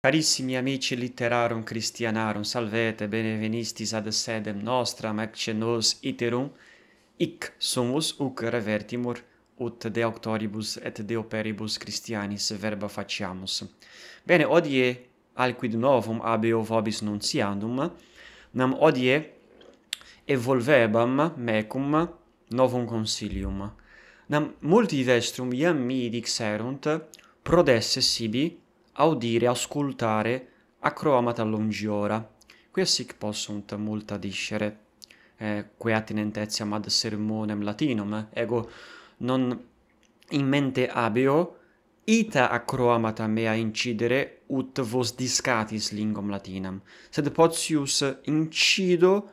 Carissimi amici literarum Christianarum, salvete, benevenistis ad sedem nostram, ecce nos iterum, ic sumus uc revertimur, ut de auctoribus et de operibus Christianis verba faciamus. Bene, odie, alquid novum abeo vobis nunciandum, nam odie evolvebam mecum novum consilium. Nam multi vestrum iam mi dixerunt, prodesse sibi audire, ascoltare, acroamata longiora. Qui sic possunt multa discere, eh, que attinentezia mad sermonem latinum, ego non in mente habeo ita acroamata mea incidere ut vos discatis lingom latinam, sed potius incido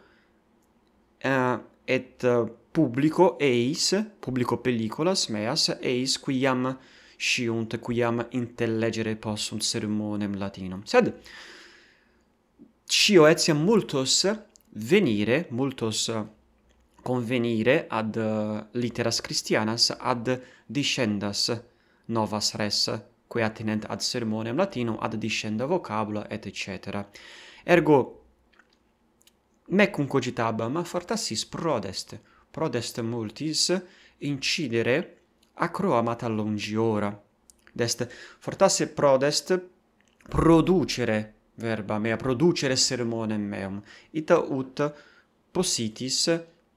eh, et publico eis, publico pelliculas meas, eis quiam... iam sciunt quiam intellegere possunt sermonem latinum. Sed, scio etiam multos venire, multos convenire ad uh, litteras Christianas, ad discendas novas res, quae attinent ad sermonem latinum, ad discenda vocabula, et cetera. Ergo, mecum cogitabam fortassis prodest, prodest multis incidere, acro amata longiora. Dest fortasse prodest producere verba mea, producere sermonem meum. Ita ut positis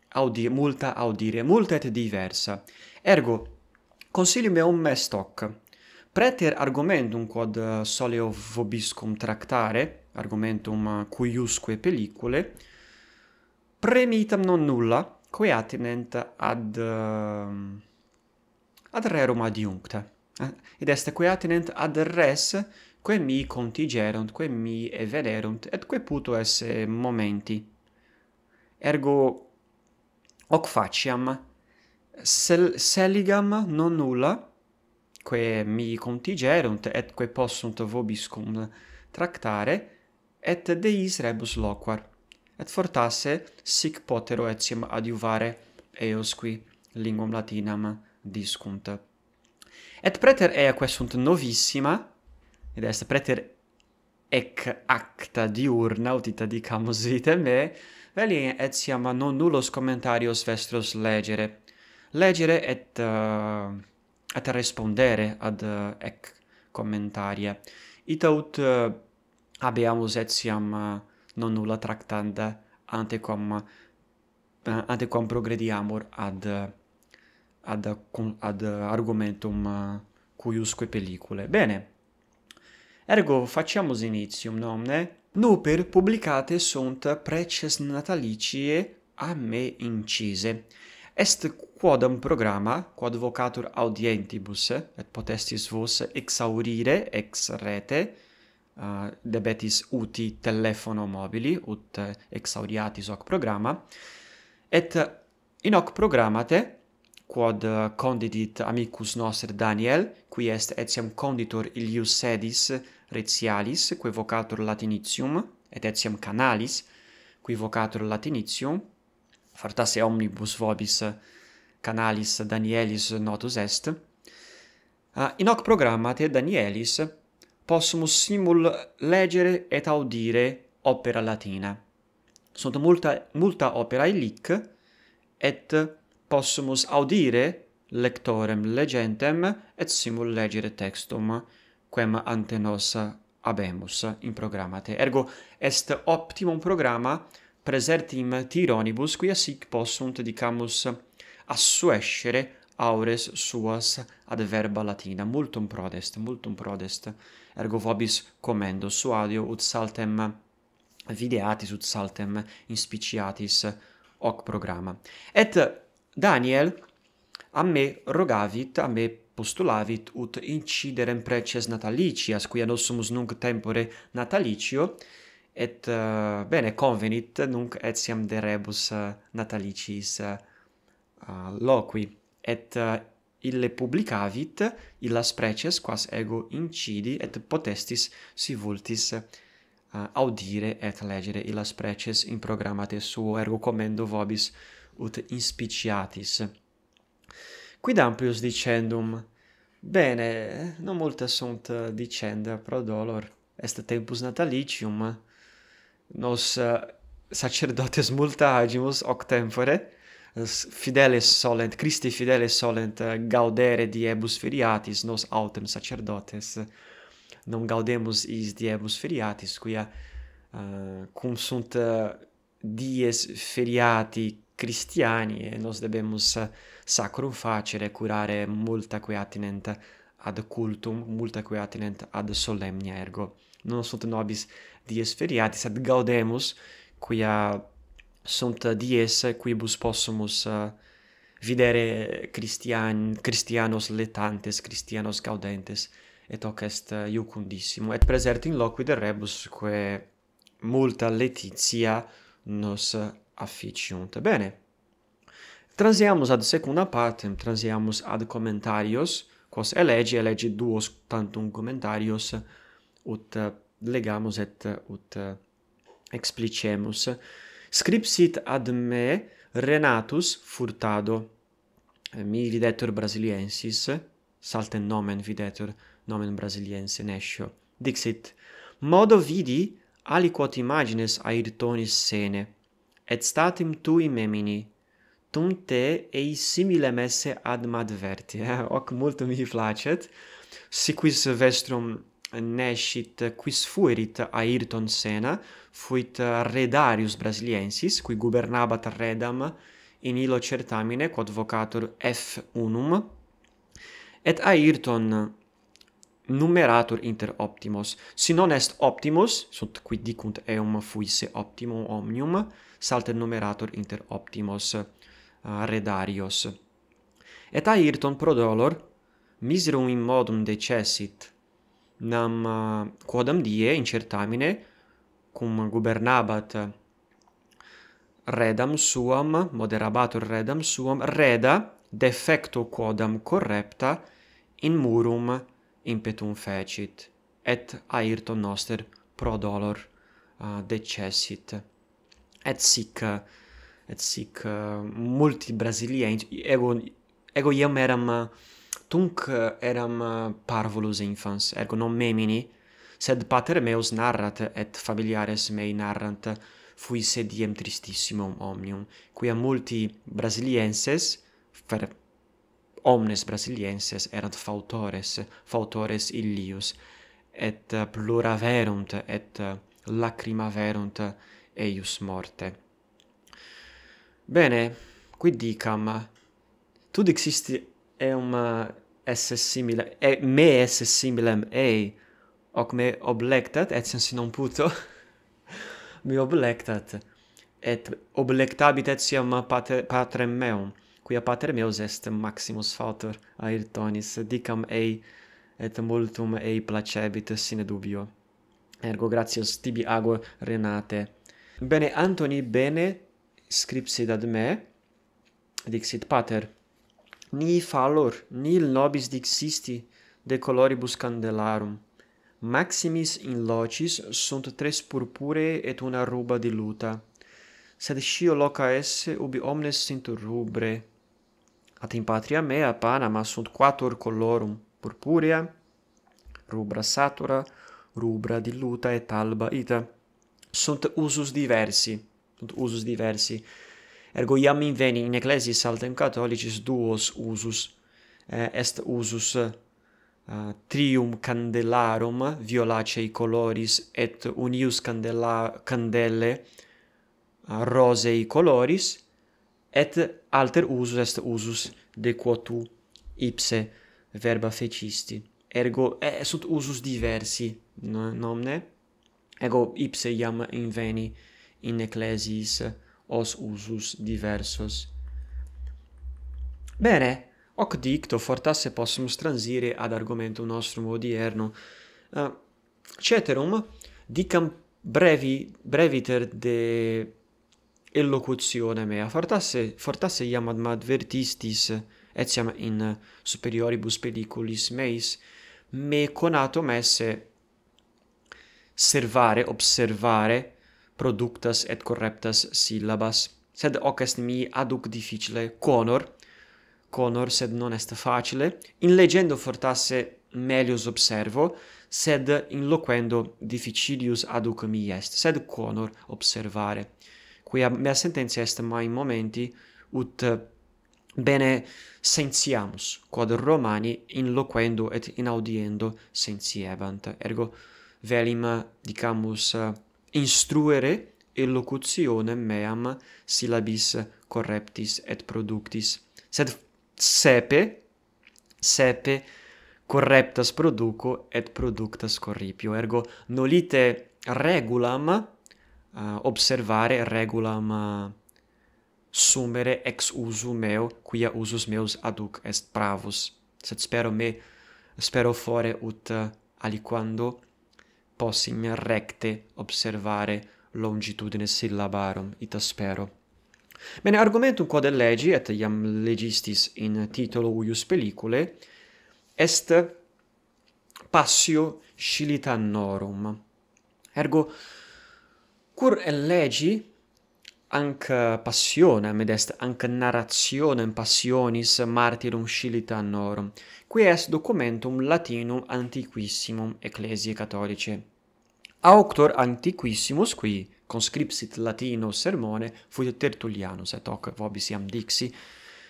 audi multa audire, multa et diversa. Ergo, consilium meum est hoc. Preter argumentum quod eh, soleo vobiscum tractare, argumentum eh, cuiusque pellicule, premitam non nulla, quae attinent ad... Uh, ad rerum adiuncta. Eh? Id este, que attinent ad res, que mi contigerunt, que mi evederunt, et que puto esse momenti. Ergo, hoc faciam, sel seligam non nulla, que mi contigerunt, et que possunt vobis cum tractare, et deis rebus loquar. Et fortasse, sic potero etiam adiuvare eos qui linguam latinam discunt. Et praeter ea quae sunt novissima, ed est praeter ec acta diurna, ut ita dicamus vite me, veli et siam non nullos commentarios vestros legere. Legere et, uh, et respondere ad uh, ec commentaria. Ita ut uh, abeamus et siam uh, non nulla tractanda antequam, uh, antequam progrediamur ad uh, ad, ad argumentum uh, cuiusque pellicule. Bene, ergo faciamus inizium, nomne? Nuper publicate sunt preces natalicie a me incise. Est quodam programma, quod vocatur audientibus, et potestis vos exaurire ex rete, uh, debetis uti telefono mobili, ut exauriatis hoc programma, et in hoc programmate, quod eh, condidit amicus noster Daniel qui est etiam conditor Ilius sedis rezialis quo vocator latinitium et etiam canalis qui vocator latinitium fartasse omnibus vobis eh, canalis Danielis notus est eh, in hoc programma te Danielis possumus simul legere et audire opera latina sunt multa multa opera illic et possumus audire lectorem legentem et simul legere textum quem ante nos habemus in programma te. Ergo est optimum programma presertim tironibus quia sic possunt dicamus assuescere aures suas ad verba latina. Multum prodest, multum prodest. Ergo vobis commendo su adio ut saltem videatis ut saltem inspiciatis hoc programma. Et Daniel a me rogavit a me postulavit ut inciderem preces natalicias quia nos sumus nunc tempore natalicio et uh, bene convenit nunc etiam de rebus uh, natalicis uh, loqui et uh, publicavit illas preces quas ego incidi et potestis si vultis uh, audire et legere illas preces in programma te suo ergo commendo vobis ut inspiciatis. Quid amplius dicendum? Bene, non multa sunt dicenda pro dolor. Est tempus natalicium. Nos eh, sacerdotes multa agimus hoc tempore. Fideles solent, Christi fideles solent eh, gaudere diebus feriatis nos autem sacerdotes. Non gaudemus is diebus feriatis, quia uh, cum sunt dies feriati cristiani e nos debemus sacrum facere curare multa quae attinent ad cultum multa quae attinent ad solemnia ergo non sunt nobis dies feriatis ad gaudemus quia sunt dies quibus possumus eh, videre christian christianos letantes christianos gaudentes et hoc est iucundissimo et presert in loqui rebus quae multa letitia nos afficiunt bene. Transiamus ad secunda partem, transiamus ad commentarios, quos elegi, elegi duos tantum commentarios, ut legamus et ut explicemus. Scripsit ad me Renatus Furtado, eh, mi videtur brasiliensis, salten nomen videtur, nomen brasiliense nescio. Dixit, modo vidi aliquot imagines Ayrtonis sene, et statim tui memini, tum te ei similem esse ad madverti. Eh? Hoc multum mihi placet, si quis vestrum nescit quis fuerit Ayrton Senna, fuit redarius brasiliensis, qui gubernabat redam in illo certamine, quod vocatur F1, et Ayrton, numerator inter optimos. Si non est optimos, sunt qui dicunt eum fuisse optimo omnium, salte numeratur inter optimos uh, redarios. Et a irton pro dolor, miserum in modum decessit nam uh, quodam die in certamine, cum gubernabat eh, redam suam, moderabatur redam suam, reda defecto quodam correpta in murum impetum fecit et aerto noster pro dolor uh, decessit et sic et sic uh, multi brasilienti ego ego iam eram uh, tunc uh, eram uh, parvulus infans ergo non memini sed pater meus narrat et familiares mei narrant fui sediem tristissimum omnium quia multi brasilienses Omnes brasilienses erant fautores, fautores illius, et plura verunt, et lacrima verunt eius morte. Bene, quid dicam? Tu dixisti eum esse simile, me esse similem ei, hoc me oblectat, et sensi non puto, mi oblectat, et oblectabit et patrem meum quia pater meus est Maximus fator Ayrtonis, dicam ei et multum ei placebit sine dubio. Ergo gratias tibi ago Renate. Bene Antoni, bene scripsit ad me, dixit pater, ni fallor, nil nobis dixisti de coloribus candelarum. Maximis in locis sunt tres purpure et una ruba diluta. Sed scio loca esse ubi omnes sint rubre, At in patria mea panam assunt quator colorum purpurea, rubra satura, rubra diluta et alba ita. Sunt usus diversi, sunt usus diversi. Ergo iam in veni in ecclesiis altem catholicis duos usus eh, est usus uh, trium candelarum violacei coloris et unius candela candele uh, rosei coloris et alter usus est usus de quo tu ipse verba fecisti ergo eh, sunt usus diversi nomne ego ipse iam inveni in ecclesiis os usus diversos bene hoc dicto fortasse possumus transire ad argumentum nostrum odierno uh, ceterum dicam brevi breviter de elocutione mea fortasse fortasse iam ad advertistis et iam in superioribus pediculis meis me conato messe servare observare productas et correctas syllabas sed hoc est mi aduc difficile conor conor sed non est facile in legendo fortasse melius observo sed in loquendo difficilius aduc mi est sed conor observare quia mea sententia est mai in momenti ut eh, bene sentiamus quod Romani in loquendo et in audiendo ergo velim dicamus eh, instruere elocutione meam syllabis correptis et productis sed sepe sepe correctas produco et productas corripio ergo nolite regulam uh, observare regulam uh, sumere ex usu meo quia usus meus aduc est pravus sed spero me spero fore ut uh, aliquando possim recte observare longitudine syllabarum ita spero bene argumentum quod legi et iam legistis in titulo uius pellicule est passio scilitannorum. ergo cur elegi anc passione med est anc narratione in passionis martyrum annorum, qui est documentum latinum antiquissimum ecclesiae catholicae auctor antiquissimus qui conscriptit latino sermone fuit tertullianus et hoc vobis iam dixi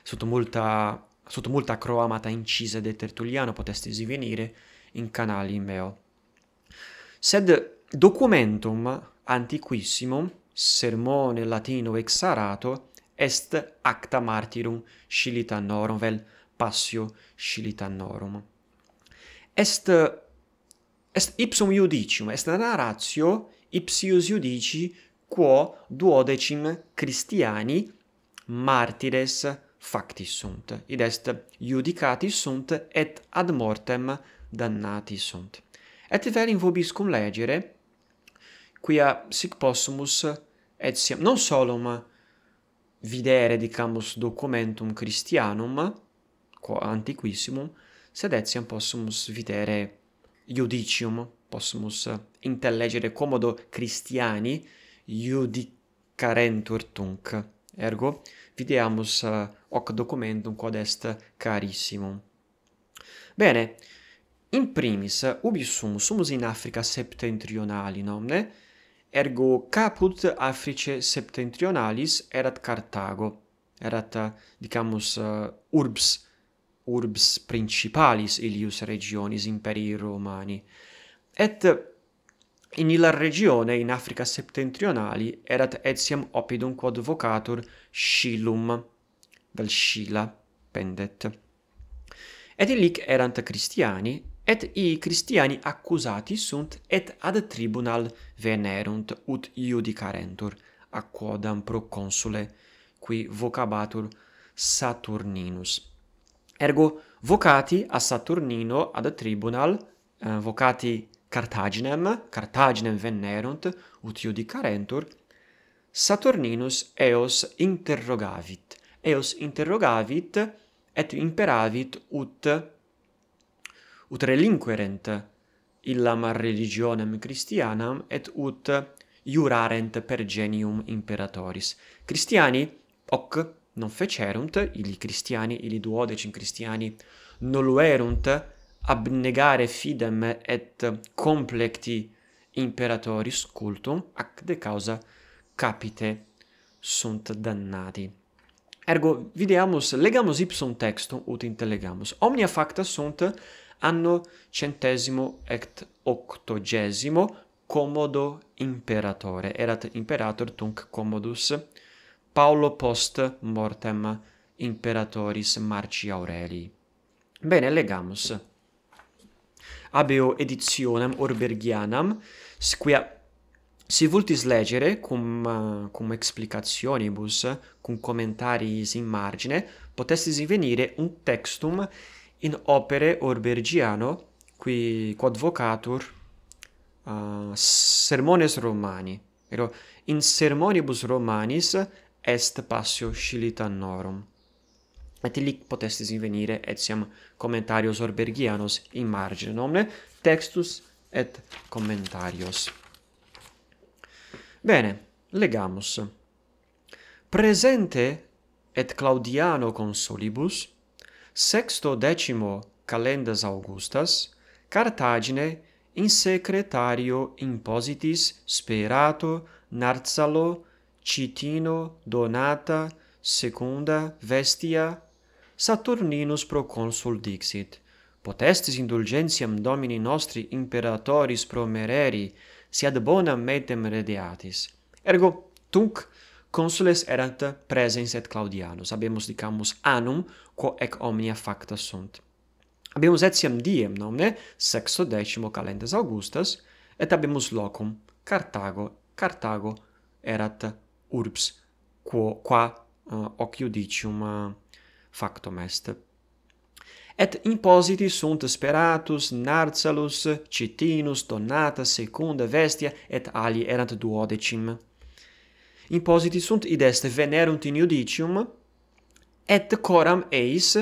sotto multa sotto multa croamata incisa de tertulliano potestis venire in canali meo sed documentum antiquissimum sermone latino exarato est acta martyrum scilitanorum vel passio scilitanorum est est ipsum iudicium est narratio ipsius iudici quo duodecim christiani martires facti sunt id est iudicati sunt et ad mortem dannati sunt et vel in vobis cum legere quia sic possumus etiam non solum videre dicamus documentum Christianum quo antiquissimum sed etiam possumus videre iudicium possumus intellegere commodo Christiani iudicarentur tunc ergo videamus hoc documentum quod est carissimum bene in primis ubi sumus? sumus in Africa septentrionali nomne ergo caput Africe septentrionalis erat Cartago erat eh, dicamus uh, urbs urbs principalis ilius regionis imperii Romani et in illa regione in Africa septentrionali erat etiam oppidum quod vocatur Scillum dal Scila pendet et illic erant Christiani et i christiani accusati sunt et ad tribunal venerunt ut iudicarentur a quodam pro consule qui vocabatur Saturninus ergo vocati a Saturnino ad tribunal eh, vocati Carthaginem Carthaginem venerunt ut iudicarentur Saturninus eos interrogavit eos interrogavit et imperavit ut ut relinquerent illam religionem Christianam et ut iurarent per genium imperatoris. Christiani hoc non fecerunt, illi Christiani, illi duodecim Christiani, noluerunt abnegare fidem et complecti imperatoris cultum, ac de causa capite sunt dannati. Ergo, videamus, legamus ipsum textum, ut intelegamus. Omnia facta sunt anno centesimo et octogesimo commodo imperatore erat imperator tunc commodus paulo post mortem imperatoris marci aureli bene legamus ab eo editionem orbergianam quia si vultis legere cum cum explicationibus cum commentariis in margine potestis invenire un textum in opere orbergiano qui quod vocatur uh, sermones romani ero in sermonibus romanis est passio scilitannorum. et illi potestis invenire etiam commentarios orbergianos in margine nomne textus et commentarios bene legamus presente et claudiano consolibus sexto decimo calendas augustas cartagine in secretario impositis sperato narzalo citino donata secunda vestia saturninus pro consul dixit potestis indulgentiam domini nostri imperatoris pro mereri si ad bona metem redeatis ergo tunc Consules erant presens et Claudianus. Sabemus, dicamus, anum, quo ec omnia facta sunt. Habemus etiam diem nomne sexto decimo calendas augustas et habemus locum Cartago Cartago erat urbs quo qua uh, eh, hoc iudicium uh, factum est. Et impositi sunt speratus nartsalus, Citinus Donata secunda vestia et ali erant duodecim. Impositi sunt id est venerunt in iudicium et coram eis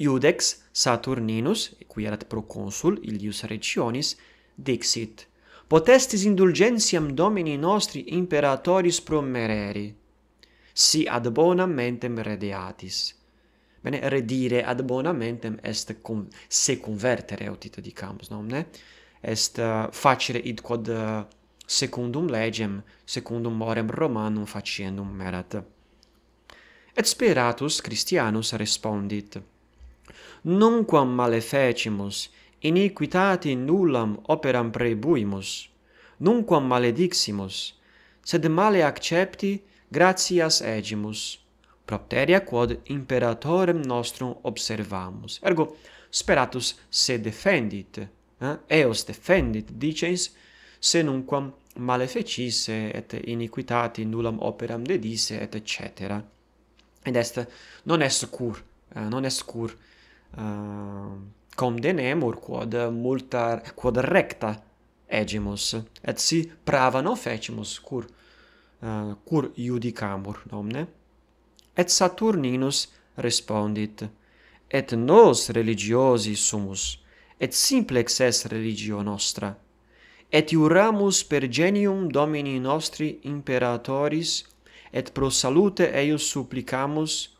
iudex Saturninus qui erat proconsul Ilius Regionis dixit Potestis indulgentiam Domini nostri imperatoris promereri si ad bonam mentem redeatis Bene redire ad bonam mentem est se convertere aut ita dicamus non ne est uh, facere id quod uh, secundum legem secundum morem Romanum faciendum merat et speratus Christianus respondit. Nunquam male fecimus, iniquitati nullam operam prebuimus, nunquam malediximus, sed male accepti gratias egimus, propteria quod imperatorem nostrum observamus. Ergo, speratus se defendit, eh? eos defendit, dicens, se nunquam male fecisse et iniquitati nullam operam dedisse et cetera ed est non est cur uh, eh, non est cur uh, cum quod multa quod recta egimus et si prava non fecimus cur uh, cur iudicamur nomne et saturninus respondit et nos religiosi sumus et simplex est religio nostra et iuramus per genium domini nostri imperatoris et pro salute eius supplicamus,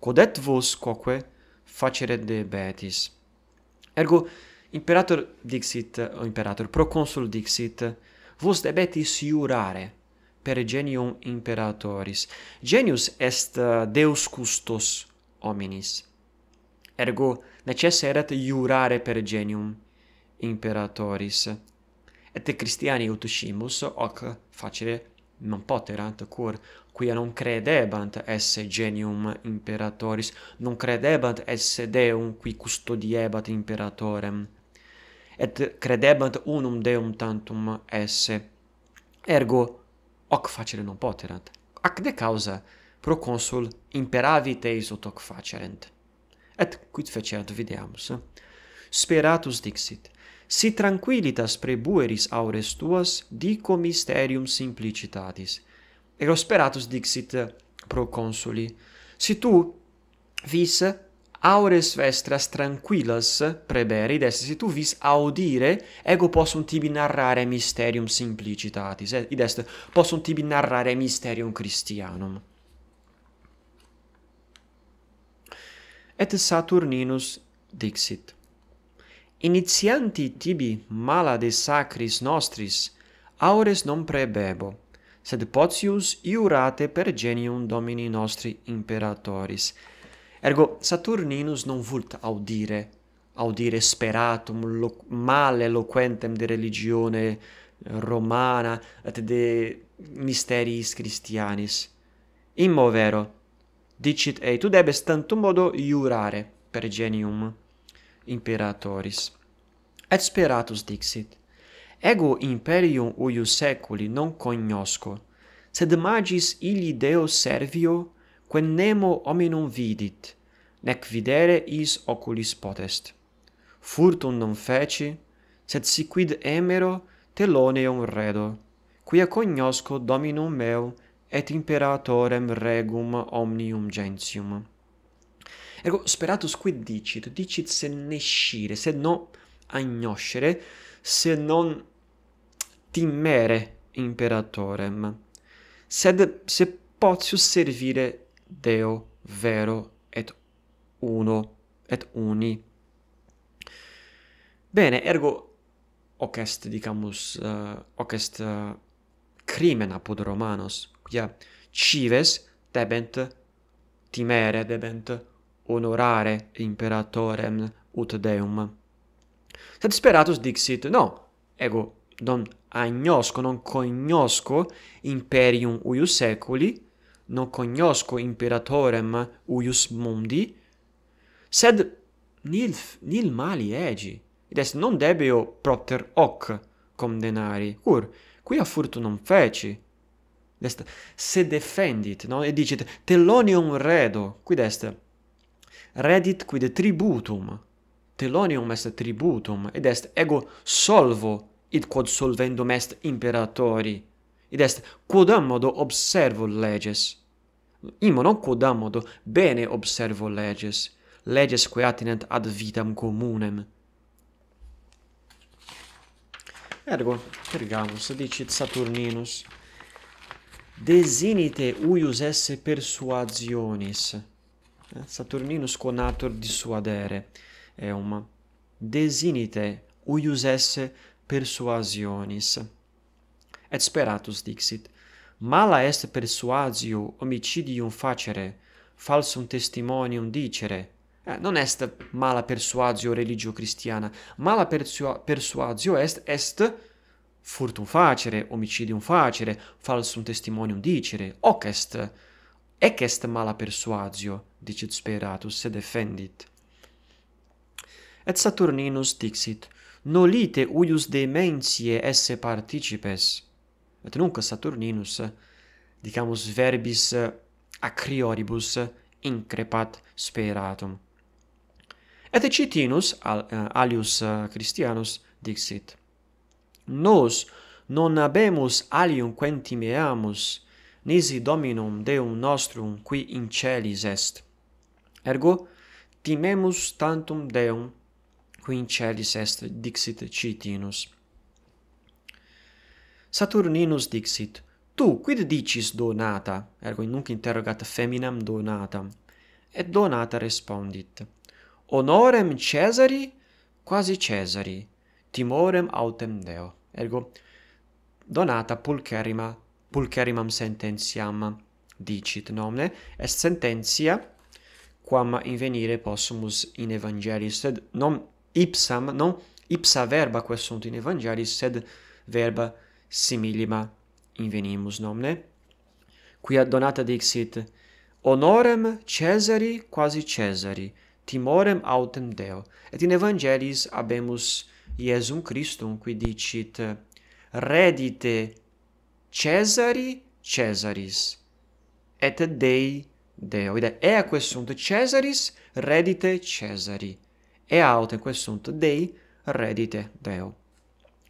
quod et vos quoque facere de beatis. Ergo, imperator dixit, o imperator, proconsul dixit, vos debetis iurare per genium imperatoris. Genius est uh, deus custos hominis. Ergo, necesse erat iurare per genium imperatoris. Et te Christiani ut hoc facere non poterant cor quia non credebant esse genium imperatoris non credebant esse deum qui custodiebat imperatorem et credebant unum deum tantum esse ergo hoc facere non poterant ac de causa pro consul imperavit eis ut hoc facerent et quid fecerat videamus speratus dixit si tranquillitas prebueris aures tuas dico mysterium simplicitatis ero speratus dixit pro consuli. Si tu vis aures vestras tranquillas preberi, desse si tu vis audire, ego possum tibi narrare mysterium simplicitatis, eh, id est, possum tibi narrare mysterium Christianum. Et Saturninus dixit, Initianti tibi mala de sacris nostris, aures non prebebo, sed potius iurate per genium domini nostri imperatoris. Ergo, Saturninus non vult audire, audire speratum lo, male loquentem de religione romana et de misteris Christianis. Immo vero, dicit ei, tu debes tantum modo iurare per genium imperatoris. Et speratus dixit, Ego imperium uius seculi non cognosco, sed magis illi Deo servio, quen nemo hominum vidit, nec videre is oculis potest. Furtum non feci, sed si quid emero teloneum redo, quia cognosco dominum meu et imperatorem regum omnium gentium. Ergo, speratus quid dicit, dicit se nescire, se no agnoscere, se non timere imperatorem sed se potius servire deo vero et uno et uni bene ergo hoc est dicamus uh, hoc est uh, eh, crimen apud romanos quia cives debent timere debent honorare imperatorem ut deum sed speratus dixit no ego non agnosco, non cognosco imperium uius seculi, non cognosco imperatorem uius mundi, sed nil, nil mali egi. Ed est, non debeo propter hoc condenari. Cur, quia furtu non feci? Ed est, se defendit, no? E dicit, telonium redo, quid est, redit quid tributum, telonium est tributum, ed est, ego solvo id quod solvendum est imperatori, id est quodam modo observo leges. Imo non quodam modo bene observo leges, leges quae attinent ad vitam communem. Ergo, ergamus, dicit Saturninus, desinite uius esse persuasionis. Eh, Saturninus conator dissuadere, eum. Desinite uius esse persuasionis persuasionis. Et speratus dixit, mala est persuasio omicidium facere, falsum testimonium dicere. Eh, non est mala persuasio religio cristiana, mala persu persuasio est est furtum facere, omicidium facere, falsum testimonium dicere. Hoc est, ec est mala persuasio, dicit speratus, se defendit. Et Saturninus dixit, nolite uius de mensie esse participes. Et nunc Saturninus, dicamus verbis eh, acrioribus, increpat speratum. Et citinus, al, uh, alius eh, Christianus, dixit, Nos non habemus alium quentimeamus, nisi dominum Deum nostrum qui in celis est. Ergo, timemus tantum Deum, qui in celis est dixit citinus. Saturninus dixit, tu quid dicis donata? Ergo in nunc interrogat feminam donatam. Et donata respondit, honorem Cesari quasi Cesari, timorem autem Deo. Ergo donata pulcherima, pulcherimam sententiam dicit nomne, est sententia quam invenire possumus in evangelis, sed non ipsam, non ipsa verba quae sunt in evangelis, sed verba similima invenimus nomne, quia donata dixit, honorem Caesari quasi Caesari, timorem autem Deo. Et in evangelis habemus Iesum Christum, qui dicit, redite Caesari Caesaris, et Dei Deo. Ida, ea quae sunt Caesaris, redite Caesari e aut in quos sunt dei redite deo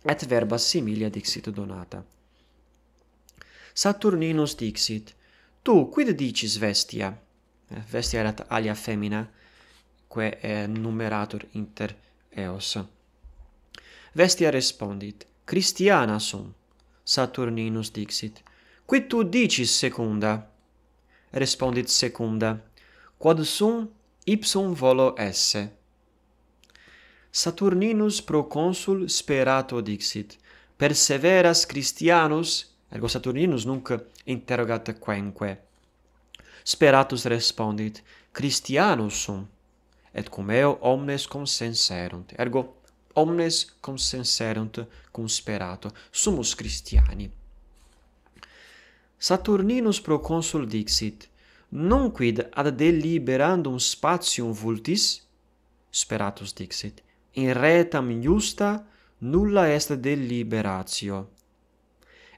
et verba similia dixit donata Saturninus dixit tu quid dicis vestia eh, vestia erat alia femina que est numerator inter eos vestia respondit christiana sum Saturninus dixit quid tu dicis secunda respondit secunda quod sum ipsum volo esse Saturninus pro consul sperato dixit, perseveras Christianus, ergo Saturninus nunc interrogat quenque. Speratus respondit, Christianus sum, et cum eo omnes consenserunt, ergo omnes consenserunt cum sperato, sumus Christiani. Saturninus pro consul dixit, nunquid ad deliberandum spatium vultis, Speratus dixit, in re tam iusta nulla est de liberatio.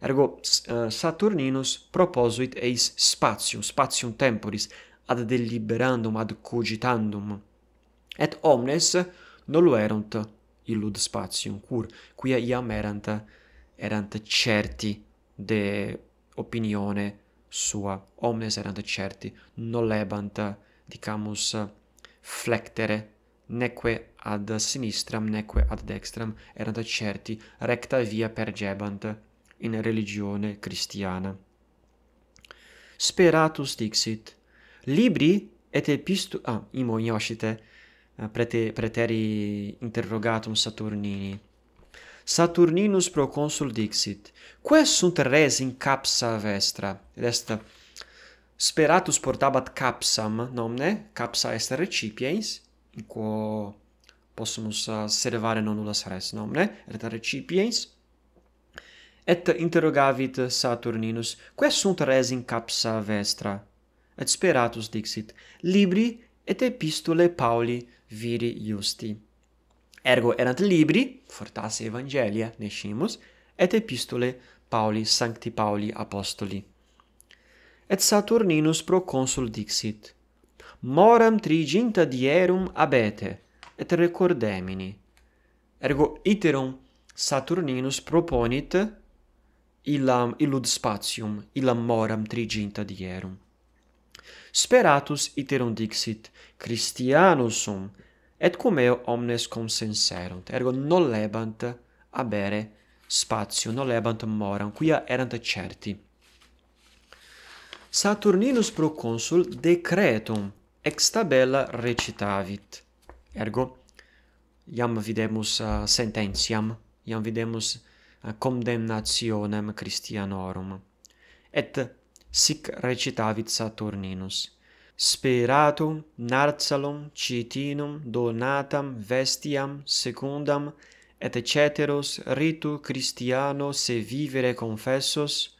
Ergo eh, Saturninus proposuit eis spatium, spatium temporis, ad deliberandum, ad cogitandum. Et omnes non erunt illud spatium, cur quia iam erant, erant certi de opinione sua. Omnes erant certi, non lebant, dicamus, flectere, neque ad sinistram neque ad dextram erant certi recta via pergebant in religione christiana speratus dixit libri et epistu ah imo iosite eh, prete preteri interrogatum saturnini saturninus pro consul dixit quae sunt res in capsa vestra et est speratus portabat capsam nomne capsa est recipiens quo possumus servare non nullas res nomne et recipiens et interrogavit Saturninus quae sunt res in capsa vestra et speratus dixit libri et epistule Pauli viri justi ergo erant libri fortasse evangelia nescimus et epistule Pauli sancti Pauli apostoli et Saturninus pro consul dixit moram triginta dierum abete et recordemini. Ergo iterum Saturninus proponit illam illud spatium illam moram triginta dierum. Speratus iterum dixit Christianus sum et cum eo omnes consenserunt ergo nolebant abere spatium nolebant moram quia erant certi. Saturninus proconsul decretum ex tabella recitavit. Ergo, iam videmus uh, sententiam, iam videmus uh, condemnationem Christianorum. Et sic recitavit Saturninus. Speratum narcalum citinum donatam vestiam secundam et ceteros ritu Christiano se vivere confessos,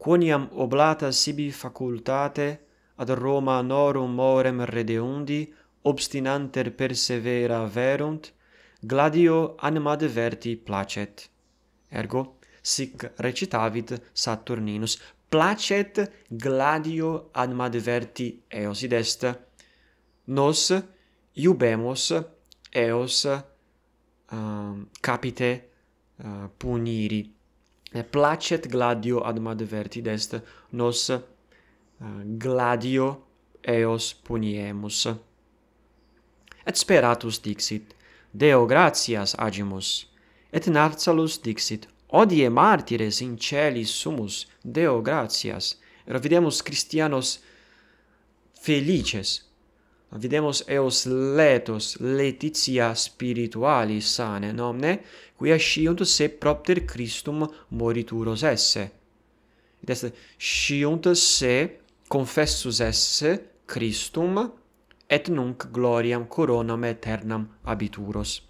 quoniam oblata sibi facultate ad Roma norum morem redeundi, obstinanter persevera verunt, gladio anima diverti placet. Ergo, sic recitavit Saturninus, placet gladio anima diverti eos. Id est, nos iubemos eos ehm, capite eh, puniri. Placet gladio anima diverti, id est, nos puniri. Ah, gladio eos puniemus. Et speratus dixit, Deo gratias agimus, et Narcalus dixit, Odie martires in celis sumus, Deo gratias, et videmus Christianos felices, videmus eos letos, letitia spirituali sane, nomne, qui asciunt se propter Christum morituros esse. Et est, sciunt se confessus esse Christum et nunc gloriam coronam aeternam abituros.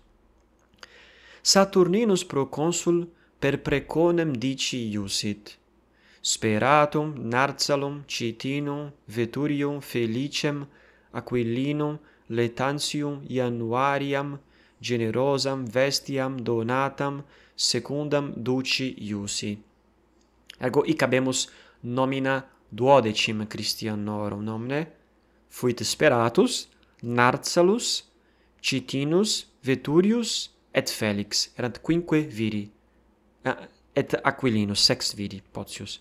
Saturninus pro consul per preconem dici iusit. Speratum Narcalum Citinum Veturium Felicem Aquilinum Letantium Januariam generosam vestiam donatam secundam duci iusi. Ergo ic habemus nomina duodecim Christianorum nomne fuit speratus Narcellus Citinus Veturius et Felix Erant quinque viri et Aquilinus sex viri potius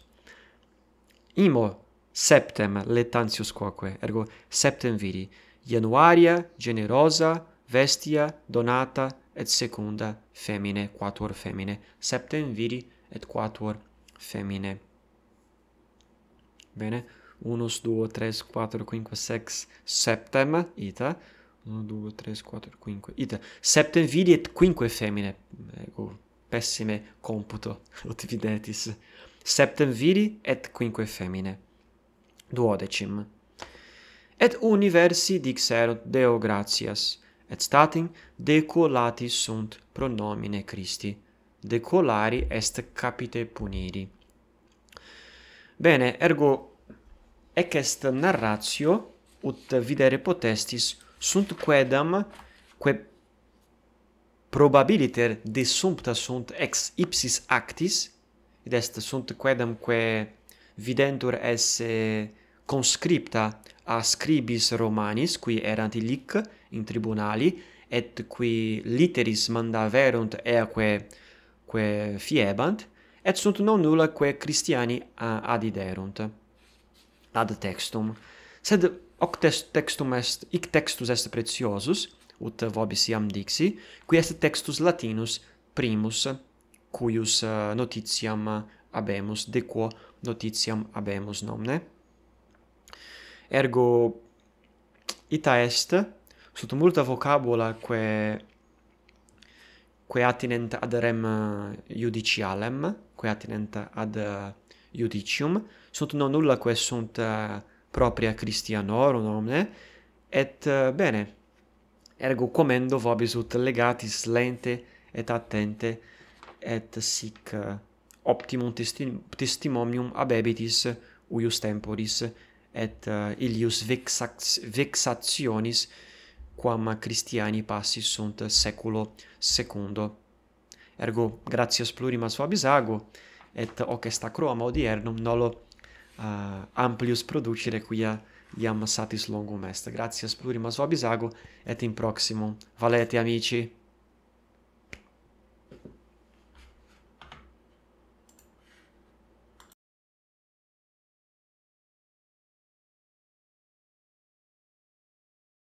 imo septem letantius quoque ergo septem viri Januaria generosa vestia donata et secunda femine quatuor femine septem viri et quatuor femine bene 1 2 3 4 5 6 7 ita. 1 2 3 4 5 ita septem viri et femine. feminae pessime computo dividentis septem viri et quinque femine. duodecim et universi digxero deo gratias et statim de collatis sunt pronomini Christi decolari est capite puniri Bene, ergo ec est narratio ut videre potestis sunt quedam quae probabiliter de sumpta sunt ex ipsis actis id est sunt quedam quae videntur esse conscripta a scribis romanis qui erant illic in tribunali et qui litteris mandaverunt eaque quae fiebant et sunt non nulla quae Christiani ad iderunt. Ad textum. Sed hoc textum est, ic textus est preciosus, ut vobis iam dixi, qui est textus Latinus primus, cuius eh, notitiam abemus, de quo notitiam abemus nomne. Ergo, ita est, sunt multa vocabula quae quae attinent ad rem eh, judicialem, quae attinent ad eh, judicium, sunt non nulla quae sunt eh, propria Christianorum nomne, et bene, ergo comendo vobis ut legatis lente et attente, et sic optimum testimonium abebitis uius temporis, et illius vexationis, quam Christiani passi sunt seculo secundo. Ergo, gratias plurimas vobis ago, et hoc est acroam odiernum nolo uh, amplius producere quia iam satis longum est. Gratias plurimas vobis ago, et in proximum. Valete, amici!